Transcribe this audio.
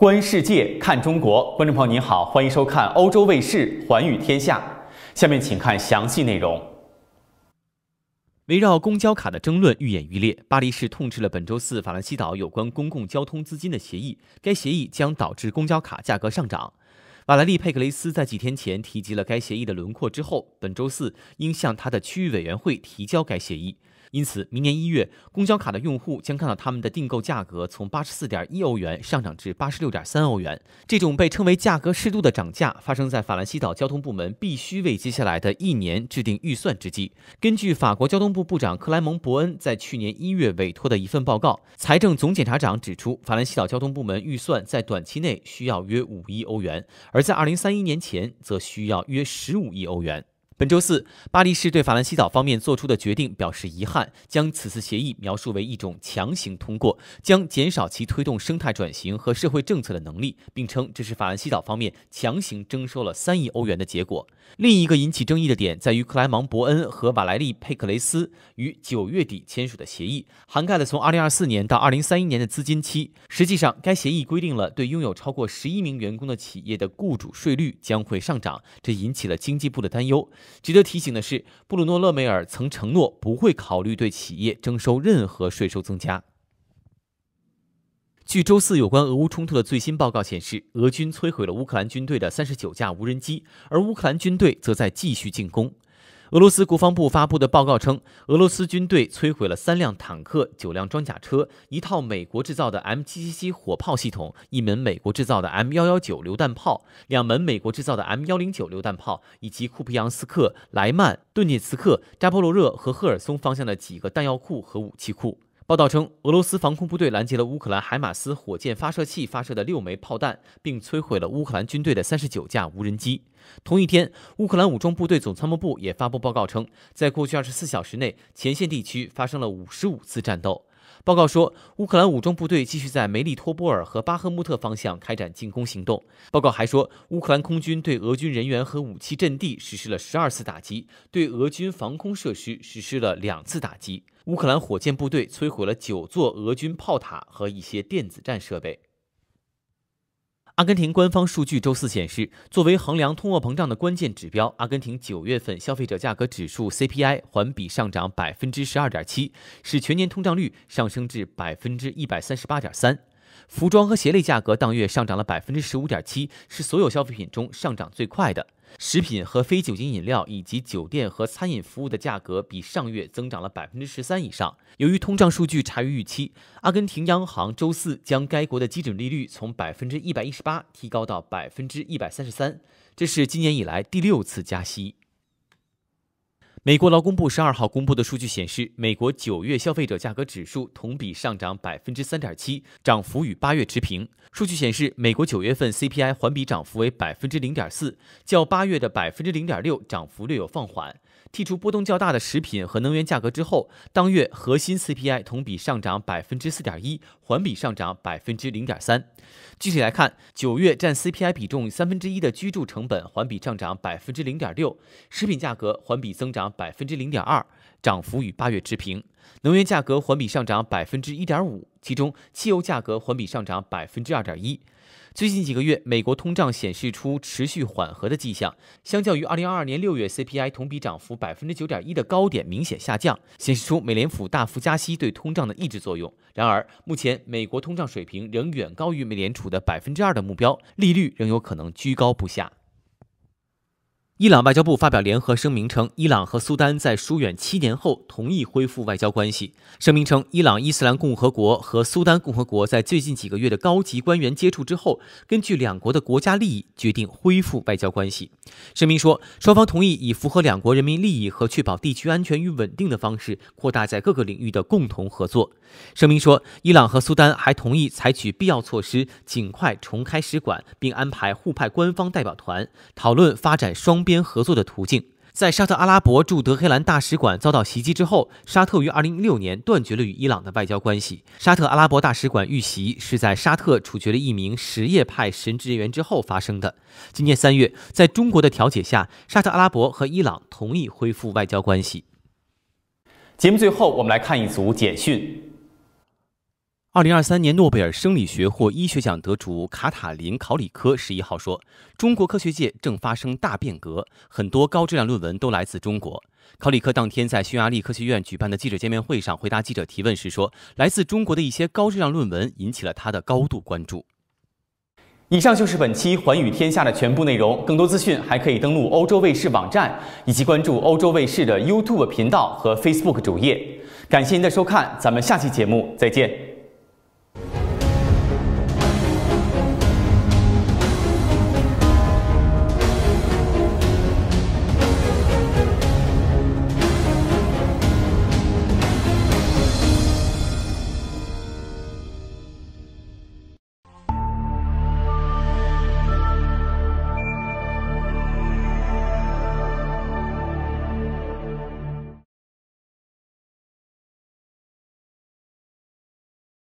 观世界，看中国。观众朋友您好，欢迎收看欧洲卫视《寰宇天下》。下面请看详细内容。围绕公交卡的争论愈演愈烈。巴黎市痛斥了本周四法兰西岛有关公共交通资金的协议，该协议将导致公交卡价格上涨。瓦莱利·佩克雷斯在几天前提及了该协议的轮廓之后，本周四应向他的区域委员会提交该协议。因此，明年一月，公交卡的用户将看到他们的订购价格从八十四点一欧元上涨至八十六点三欧元。这种被称为“价格适度”的涨价发生在法兰西岛交通部门必须为接下来的一年制定预算之际。根据法国交通部部长克莱蒙伯恩在去年一月委托的一份报告，财政总检察长指出，法兰西岛交通部门预算在短期内需要约五亿欧元，而在二零三一年前则需要约十五亿欧元。本周四，巴黎市对法兰西岛方面做出的决定表示遗憾，将此次协议描述为一种强行通过，将减少其推动生态转型和社会政策的能力，并称这是法兰西岛方面强行征收了三亿欧元的结果。另一个引起争议的点在于克莱芒·伯恩和瓦莱丽·佩克雷斯于九月底签署的协议，涵盖了从二零二四年到二零三一年的资金期。实际上，该协议规定了对拥有超过十一名员工的企业的雇主税率将会上涨，这引起了经济部的担忧。值得提醒的是，布鲁诺·勒梅尔曾承诺不会考虑对企业征收任何税收增加。据周四有关俄乌冲突的最新报告显示，俄军摧毁了乌克兰军队的三十九架无人机，而乌克兰军队则在继续进攻。俄罗斯国防部发布的报告称，俄罗斯军队摧毁了三辆坦克、九辆装甲车、一套美国制造的 M777 火炮系统、一门美国制造的 M119 榴弹炮、两门美国制造的 M109 榴弹炮，以及库皮扬斯克、莱曼、顿涅茨克、扎波罗热和赫尔松方向的几个弹药库和武器库。报道称，俄罗斯防空部队拦截了乌克兰海马斯火箭发射器发射的六枚炮弹，并摧毁了乌克兰军队的三十九架无人机。同一天，乌克兰武装部队总参谋部也发布报告称，在过去二十四小时内，前线地区发生了五十五次战斗。报告说，乌克兰武装部队继续在梅利托波尔和巴赫穆特方向开展进攻行动。报告还说，乌克兰空军对俄军人员和武器阵地实施了十二次打击，对俄军防空设施实施了两次打击。乌克兰火箭部队摧毁了九座俄军炮塔和一些电子战设备。阿根廷官方数据周四显示，作为衡量通货膨胀的关键指标，阿根廷九月份消费者价格指数 CPI 环比上涨百分之十二点七，使全年通胀率上升至百分之一百三十八点三。服装和鞋类价格当月上涨了百分之十五点七，是所有消费品中上涨最快的。食品和非酒精饮料以及酒店和餐饮服务的价格比上月增长了百分之十三以上。由于通胀数据差于预期，阿根廷央行周四将该国的基准利率从百分之一百一十八提高到百分之一百三十三，这是今年以来第六次加息。美国劳工部十二号公布的数据显示，美国九月消费者价格指数同比上涨百分之三点七，涨幅与八月持平。数据显示，美国九月份 CPI 环比涨幅为百分之零点四，较八月的百分之零点六涨幅略有放缓。剔除波动较大的食品和能源价格之后，当月核心 CPI 同比上涨百分之四点一，环比上涨百分之零点三。具体来看，九月占 CPI 比重三分之一的居住成本环比上涨百分之零点六，食品价格环比增长百分之零点二，涨幅与八月持平；能源价格环比上涨百分之一点五。其中，汽油价格环比上涨百分之二点一。最近几个月，美国通胀显示出持续缓和的迹象，相较于二零二二年六月 CPI 同比涨幅百分之九点一的高点明显下降，显示出美联储大幅加息对通胀的抑制作用。然而，目前美国通胀水平仍远高于美联储的百分之二的目标利率，仍有可能居高不下。伊朗外交部发表联合声明称，伊朗和苏丹在疏远七年后同意恢复外交关系。声明称，伊朗伊斯兰共和国和苏丹共和国在最近几个月的高级官员接触之后，根据两国的国家利益决定恢复外交关系。声明说，双方同意以符合两国人民利益和确保地区安全与稳定的方式扩大在各个领域的共同合作。声明说，伊朗和苏丹还同意采取必要措施，尽快重开使馆，并安排互派官方代表团讨论发展双边。边合作的途径。在沙特阿拉伯驻德黑兰大使馆遭到袭击之后，沙特于2016年断绝了与伊朗的外交关系。沙特阿拉伯大使馆遇袭是在沙特处决了一名什叶派神职人员之后发生的。今年三月，在中国的调解下，沙特阿拉伯和伊朗同意恢复外交关系。节目最后，我们来看一组简讯。二零二三年诺贝尔生理学或医学奖得主卡塔林·考里科十一号说：“中国科学界正发生大变革，很多高质量论文都来自中国。”考里科当天在匈牙利科学院举办的记者见面会上回答记者提问时说：“来自中国的一些高质量论文引起了他的高度关注。”以上就是本期《寰宇天下》的全部内容，更多资讯还可以登录欧洲卫视网站，以及关注欧洲卫视的 YouTube 频道和 Facebook 主页。感谢您的收看，咱们下期节目再见。